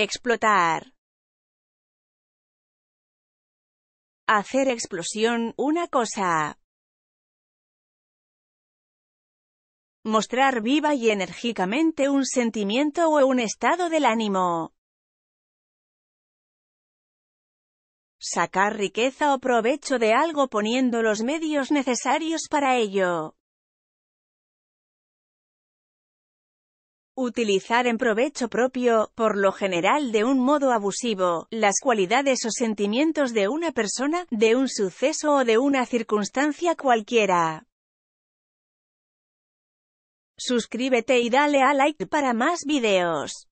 Explotar. Hacer explosión una cosa. Mostrar viva y enérgicamente un sentimiento o un estado del ánimo. Sacar riqueza o provecho de algo poniendo los medios necesarios para ello. utilizar en provecho propio, por lo general de un modo abusivo, las cualidades o sentimientos de una persona, de un suceso o de una circunstancia cualquiera. Suscríbete y dale a like para más videos.